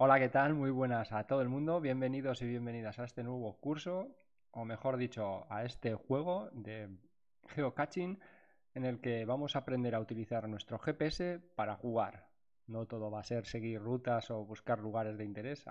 Hola, ¿qué tal? Muy buenas a todo el mundo. Bienvenidos y bienvenidas a este nuevo curso, o mejor dicho, a este juego de geocaching en el que vamos a aprender a utilizar nuestro GPS para jugar. No todo va a ser seguir rutas o buscar lugares de interés.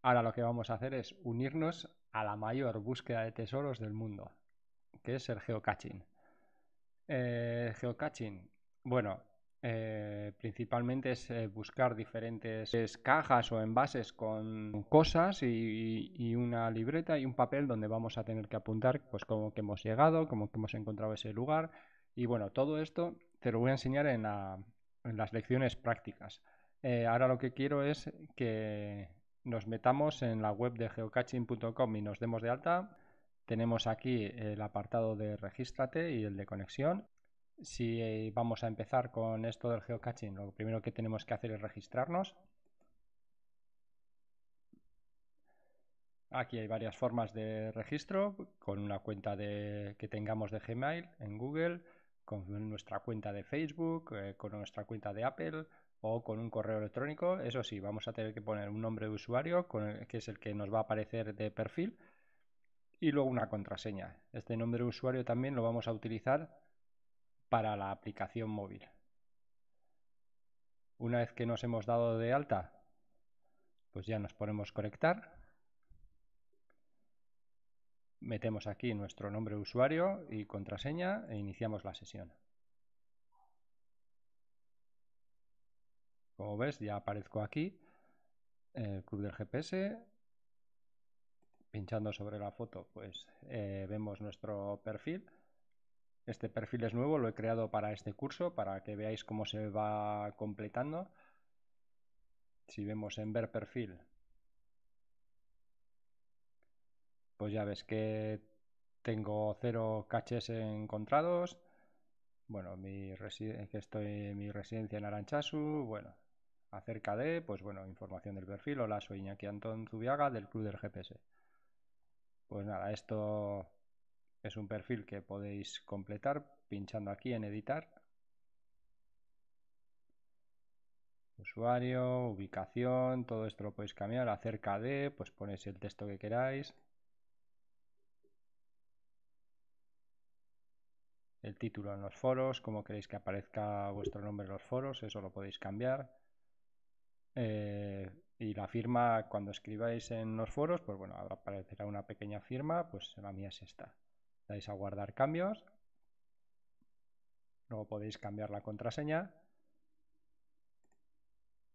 Ahora lo que vamos a hacer es unirnos a la mayor búsqueda de tesoros del mundo, que es el geocaching. Eh, geocaching, bueno, eh, principalmente es eh, buscar diferentes cajas o envases con cosas y, una libreta y un papel donde vamos a tener que apuntar pues cómo que hemos llegado, cómo que hemos encontrado ese lugar y bueno, todo esto te lo voy a enseñar en, las lecciones prácticas. Eh, ahora lo que quiero es que nos metamos en la web de geocaching.com y nos demos de alta. Tenemos aquí el apartado de regístrate y el de conexión si eh, vamos a empezar con esto del geocaching, lo primero que tenemos que hacer es registrarnos. Aquí hay varias formas de registro, con una cuenta de, que tengamos de Gmail en Google, con nuestra cuenta de Facebook, eh, con nuestra cuenta de Apple o con un correo electrónico. Eso sí, vamos a tener que poner un nombre de usuario, que es el que nos va a aparecer de perfil, y luego una contraseña. Este nombre de usuario también lo vamos a utilizar para la aplicación móvil. Una vez que nos hemos dado de alta, pues ya nos ponemos conectar. Metemos aquí nuestro nombre de usuario y contraseña e iniciamos la sesión. Como ves, ya aparezco aquí, el club del GPS. Pinchando sobre la foto, pues eh, vemos nuestro perfil este perfil es nuevo, lo he creado para este curso, para que veáis cómo se va completando. Si vemos en ver perfil, pues ya ves que tengo cero caches encontrados. Bueno, mi estoy en mi residencia en Aranchasu, bueno, acerca de, pues bueno, información del perfil. Hola, soy Iñaki Antón Zubiaga del Club del GPS. Pues nada, esto es un perfil que podéis completar pinchando aquí en editar. Usuario, ubicación, todo esto lo podéis cambiar. Acerca de, pues ponéis el texto que queráis. El título en los foros, cómo queréis que aparezca vuestro nombre en los foros, eso lo podéis cambiar. Eh, y la firma cuando escribáis en los foros, pues bueno, aparecerá una pequeña firma, pues la mía es esta. Podéis a guardar cambios, luego podéis cambiar la contraseña,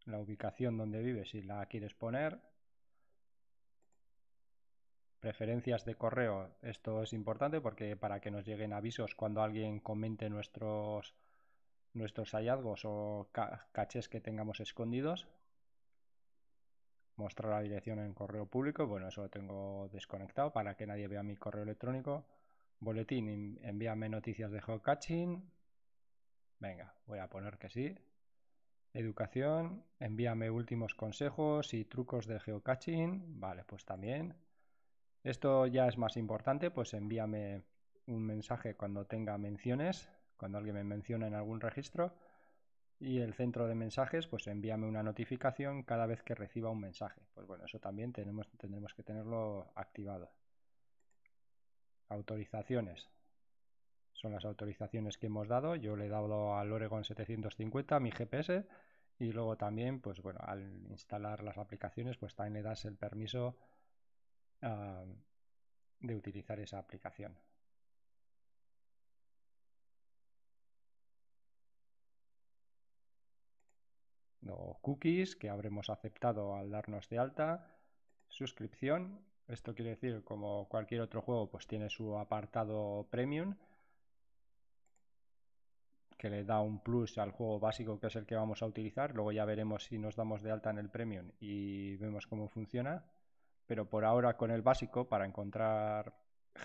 la ubicación donde vives si la quieres poner, preferencias de correo, esto es importante porque para que nos lleguen avisos cuando alguien comente nuestros, nuestros hallazgos o cachés que tengamos escondidos, mostrar la dirección en correo público. Bueno, eso lo tengo desconectado para que nadie vea mi correo electrónico. Boletín, envíame noticias de geocaching, Venga, voy a poner que sí. Educación, envíame últimos consejos y trucos de geocaching. Vale, pues también. Esto ya es más importante, pues envíame un mensaje cuando tenga menciones, cuando alguien me menciona en algún registro. Y el centro de mensajes, pues envíame una notificación cada vez que reciba un mensaje. Pues bueno, eso también tenemos, tendremos que tenerlo activado. Autorizaciones. Son las autorizaciones que hemos dado. Yo le he dado al Oregon 750, mi GPS, y luego también, pues bueno, al instalar las aplicaciones, pues también le das el permiso ah, de utilizar esa aplicación. Los cookies que habremos aceptado al darnos de alta, suscripción esto quiere decir, como cualquier otro juego, pues tiene su apartado premium, que le da un plus al juego básico que es el que vamos a utilizar. Luego ya veremos si nos damos de alta en el premium y vemos cómo funciona. Pero por ahora con el básico, para encontrar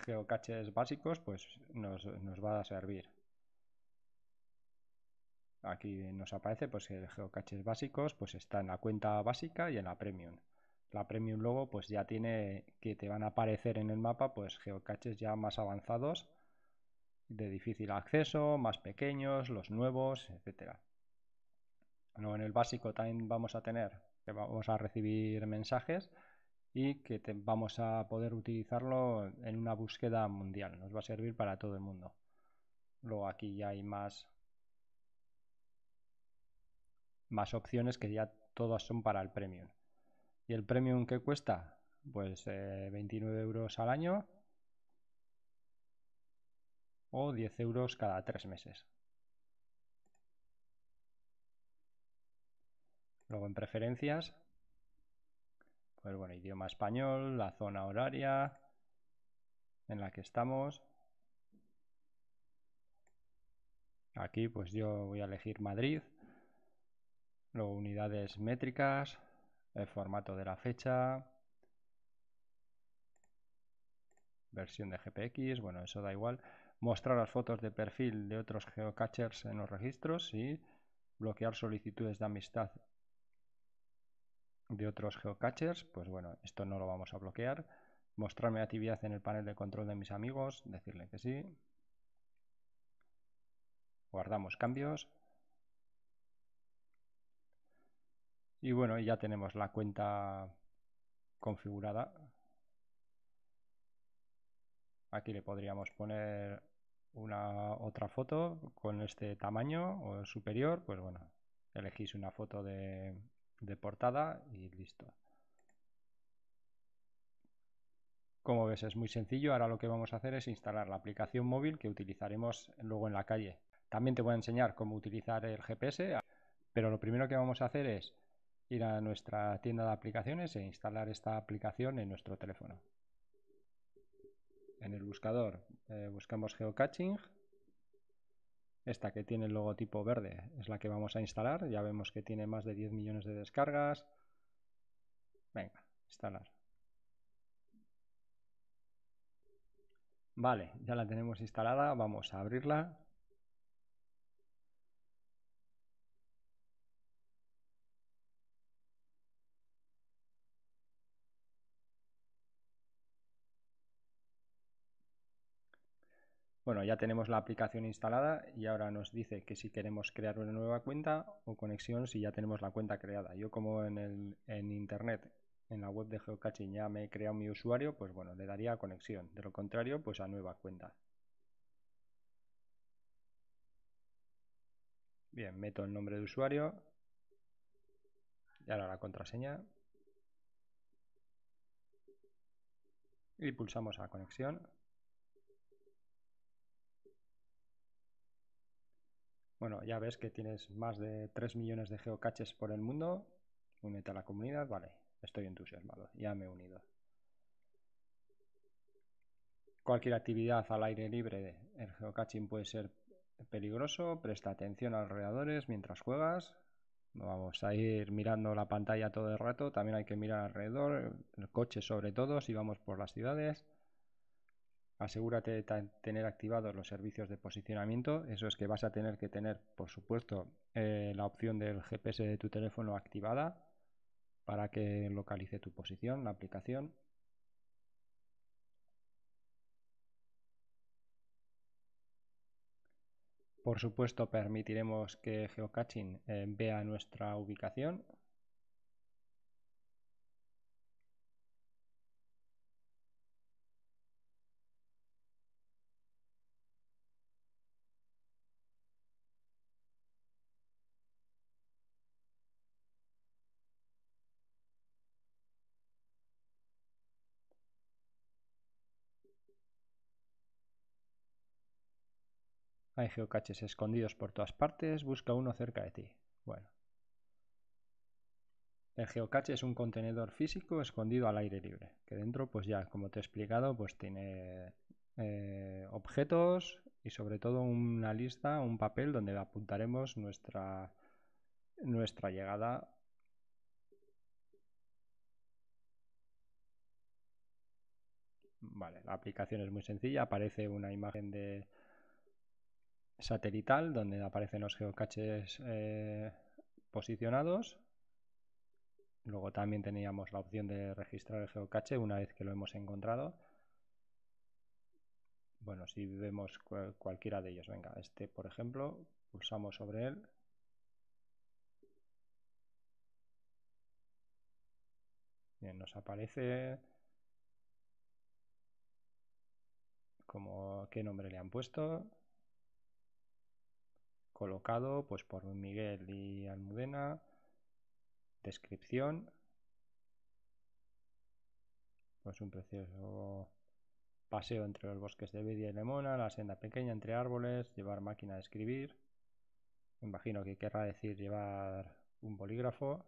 geocaches básicos, pues nos, va a servir. Aquí nos aparece pues, el geocaches básicos, pues está en la cuenta básica y en la premium la Premium Logo pues ya tiene que te van a aparecer en el mapa pues geocaches ya más avanzados, de difícil acceso, más pequeños, los nuevos, etcétera. en el básico también vamos a tener que vamos a recibir mensajes y que vamos a poder utilizarlo en una búsqueda mundial. Nos va a servir para todo el mundo. Luego aquí ya hay más, más opciones que ya todas son para el premium. ¿Y el premium que cuesta? Pues 29 eh, euros al año o 10 euros cada tres meses. Luego en preferencias, pues bueno, idioma español, la zona horaria en la que estamos. Aquí pues yo voy a elegir Madrid. Luego unidades métricas, el formato de la fecha, versión de GPX, bueno, eso da igual, mostrar las fotos de perfil de otros geocachers en los registros y bloquear solicitudes de amistad de otros geocachers, pues bueno, esto no lo vamos a bloquear, mostrarme actividad en el panel de control de mis amigos, decirle que sí, guardamos cambios, Y bueno, ya tenemos la cuenta configurada. Aquí le podríamos poner una otra foto con este tamaño o superior. Pues bueno, elegís una foto de, de portada y listo. Como ves, es muy sencillo. Ahora lo que vamos a hacer es instalar la aplicación móvil que utilizaremos luego en la calle. También te voy a enseñar cómo utilizar el GPS, pero lo primero que vamos a hacer es ir a nuestra tienda de aplicaciones e instalar esta aplicación en nuestro teléfono. En el buscador eh, buscamos geocaching. Esta que tiene el logotipo verde es la que vamos a instalar. Ya vemos que tiene más de 10 millones de descargas. Venga, instalar. Vale, ya la tenemos instalada. Vamos a abrirla. Bueno, ya tenemos la aplicación instalada y ahora nos dice que si queremos crear una nueva cuenta o conexión si ya tenemos la cuenta creada. Yo como en, el, internet, en la web de Geocaching ya me he creado mi usuario, pues bueno, le daría conexión. De lo contrario, pues a nueva cuenta. Bien, meto el nombre de usuario. Y ahora la contraseña. Y pulsamos a conexión. Bueno, ya ves que tienes más de 3 millones de geocaches por el mundo. Únete a la comunidad, vale. Estoy entusiasmado, ya me he unido. Cualquier actividad al aire libre, el geocaching puede ser peligroso. Presta atención a los alrededores mientras juegas. No vamos a ir mirando la pantalla todo el rato. También hay que mirar alrededor, el coche sobre todo, si vamos por las ciudades asegúrate de tener activados los servicios de posicionamiento. Eso es que vas a tener que tener, por supuesto, eh, la opción del GPS de tu teléfono activada para que localice tu posición, la aplicación. Por supuesto, permitiremos que Geocaching eh, vea nuestra ubicación Hay geocaches escondidos por todas partes, busca uno cerca de ti. Bueno. El geocache es un contenedor físico escondido al aire libre, que dentro, pues ya, como te he explicado, pues tiene eh, objetos y sobre todo una lista, un papel donde apuntaremos nuestra, nuestra llegada. Vale, la aplicación es muy sencilla, aparece una imagen de, satelital, donde aparecen los geocaches eh, posicionados. Luego también teníamos la opción de registrar el geocache una vez que lo hemos encontrado. Bueno, si vemos cualquiera de ellos, venga, este por ejemplo, pulsamos sobre él. Bien, nos aparece como qué nombre le han puesto, colocado pues por Miguel y Almudena. Descripción. Pues un precioso paseo entre los bosques de Bedia y Lemona, la senda pequeña entre árboles, llevar máquina de escribir. Imagino que querrá decir llevar un bolígrafo.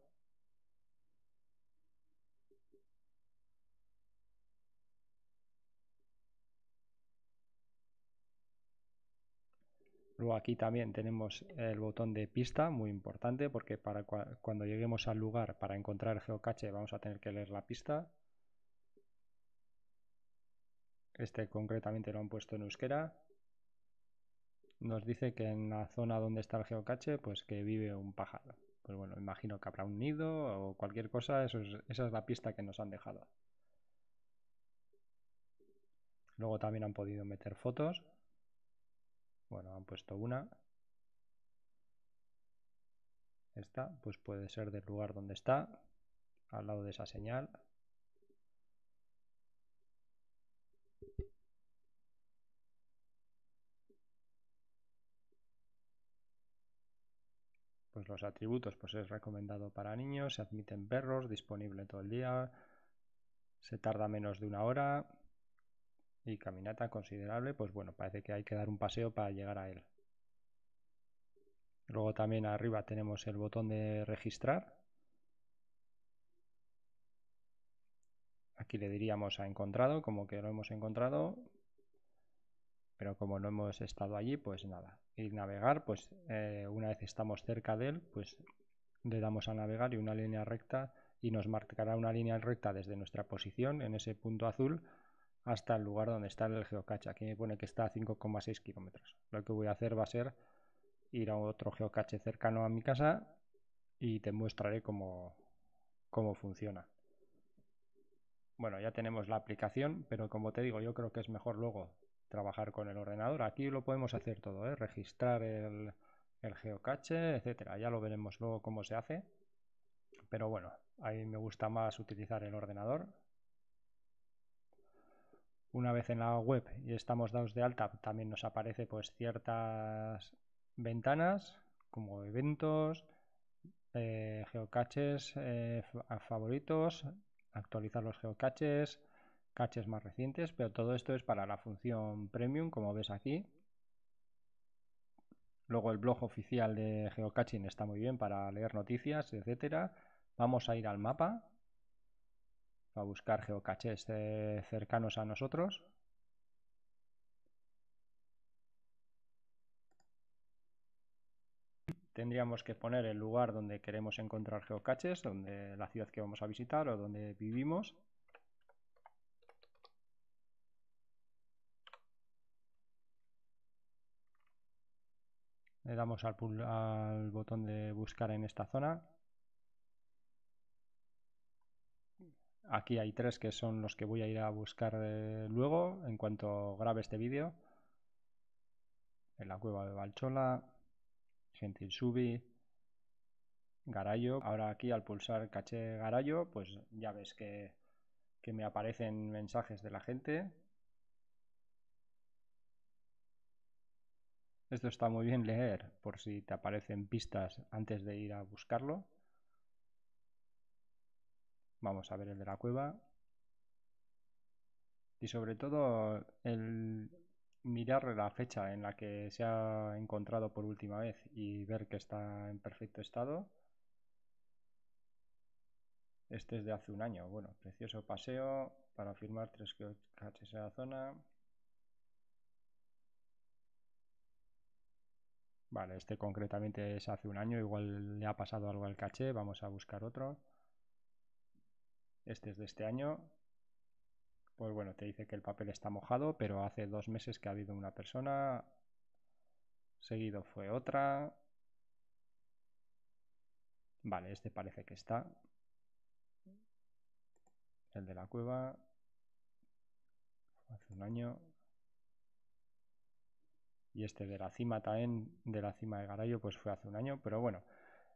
Luego aquí también tenemos el botón de pista, muy importante, porque para cuando lleguemos al lugar para encontrar el geocache vamos a tener que leer la pista. Este concretamente lo han puesto en euskera. Nos dice que en la zona donde está el geocache, pues que vive un pájaro. Pues bueno, imagino que habrá un nido o cualquier cosa, esa es la pista que nos han dejado. Luego también han podido meter fotos, bueno, han puesto una. Esta, pues puede ser del lugar donde está, al lado de esa señal. Pues los atributos, pues es recomendado para niños, se admiten perros, disponible todo el día, se tarda menos de una hora, y caminata considerable, pues bueno, parece que hay que dar un paseo para llegar a él. Luego también arriba tenemos el botón de registrar. Aquí le diríamos ha encontrado, como que lo hemos encontrado, pero como no hemos estado allí, pues nada. Y navegar, pues eh, una vez estamos cerca de él, pues le damos a navegar y una línea recta y nos marcará una línea recta desde nuestra posición en ese punto azul hasta el lugar donde está el geocache. Aquí me pone que está a 5,6 kilómetros. Lo que voy a hacer va a ser ir a otro geocache cercano a mi casa y te mostraré cómo, cómo funciona. Bueno, ya tenemos la aplicación, pero como te digo, yo creo que es mejor luego trabajar con el ordenador. Aquí lo podemos hacer todo, ¿eh? registrar el, geocache, etcétera. Ya lo veremos luego cómo se hace. Pero bueno, a mí me gusta más utilizar el ordenador una vez en la web y estamos dados de alta, también nos aparece pues ciertas ventanas como eventos, eh, geocaches eh, favoritos, actualizar los geocaches, caches más recientes, pero todo esto es para la función premium, como ves aquí. Luego el blog oficial de geocaching está muy bien para leer noticias, etcétera. Vamos a ir al mapa a buscar geocaches cercanos a nosotros. Tendríamos que poner el lugar donde queremos encontrar geocaches, donde la ciudad que vamos a visitar o donde vivimos. Le damos al botón de buscar en esta zona Aquí hay tres que son los que voy a ir a buscar eh, luego en cuanto grabe este vídeo. En la cueva de Valchola, Gentil Subi, Garayo. Ahora aquí al pulsar caché Garayo, pues ya ves que me aparecen mensajes de la gente. Esto está muy bien leer por si te aparecen pistas antes de ir a buscarlo. Vamos a ver el de la cueva. Y sobre todo el mirar la fecha en la que se ha encontrado por última vez y ver que está en perfecto estado. Este es de hace un año. Bueno, precioso paseo para firmar tres cachés en la zona. Vale, este concretamente es hace un año, igual le ha pasado algo al caché, vamos a buscar otro. Este es de este año. Pues bueno, te dice que el papel está mojado, pero hace dos meses que ha habido una persona, seguido fue otra. Vale, este parece que está. El de la cueva. Hace un año. Y este de la cima también, de la cima de Garayo, pues fue hace un año, pero bueno,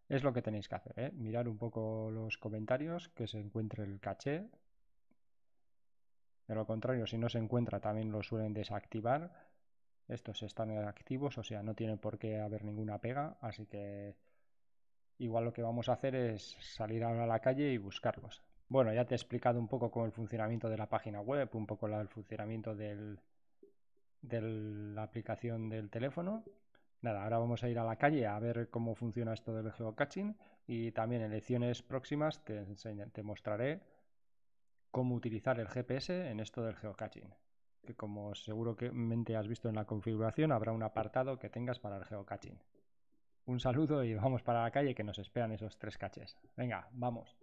es lo que tenéis que hacer, ¿eh? mirar un poco los comentarios, que se encuentre el caché. De lo contrario, si no se encuentra, también lo suelen desactivar. Estos están activos, o sea, no tiene por qué haber ninguna pega, así que igual lo que vamos a hacer es salir ahora a la calle y buscarlos. Bueno, ya te he explicado un poco cómo el funcionamiento de la página web, un poco el funcionamiento de la aplicación del teléfono. Nada, ahora vamos a ir a la calle a ver cómo funciona esto del geocaching y también en lecciones próximas te, mostraré cómo utilizar el GPS en esto del geocaching. Que como seguro que has visto en la configuración, habrá un apartado que tengas para el geocaching. Un saludo y vamos para la calle que nos esperan esos tres caches. Venga, vamos.